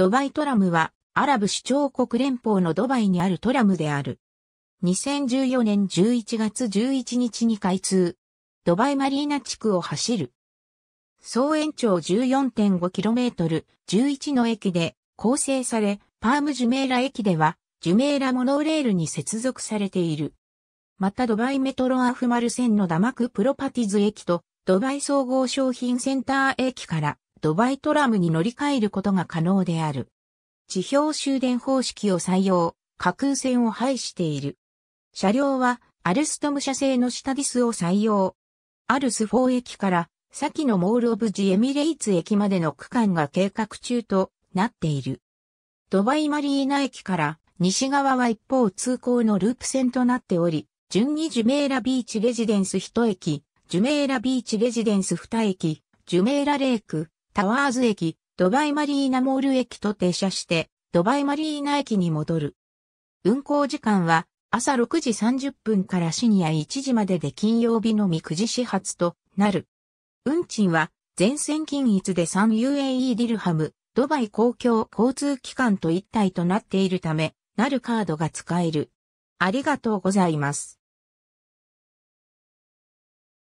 ドバイトラムは、アラブ首長国連邦のドバイにあるトラムである。2014年11月11日に開通。ドバイマリーナ地区を走る。総延長 14.5km、11の駅で構成され、パームジュメーラ駅では、ジュメーラモノレールに接続されている。またドバイメトロアフマル線のダマクプロパティズ駅と、ドバイ総合商品センター駅からドバイトラムに乗り換えることが可能である。地表終電方式を採用、架空線を配している。車両はアルストム社製のシタディスを採用。アルス4駅から先のモール・オブ・ジ・エミレイツ駅までの区間が計画中となっている。ドバイマリーナ駅から西側は一方通行のループ線となっており、順にジュメーラビーチレジデンス1駅、ジュメーラビーチレジデンス2駅、ジュメーラレイク、タワーズ駅、ドバイマリーナモール駅と停車して、ドバイマリーナ駅に戻る。運行時間は朝6時30分から深夜1時までで金曜日のみ9時始発となる。運賃は全線均一で 3UAE ディルハム、ドバイ公共交通機関と一体となっているため、なるカードが使える。ありがとうございます。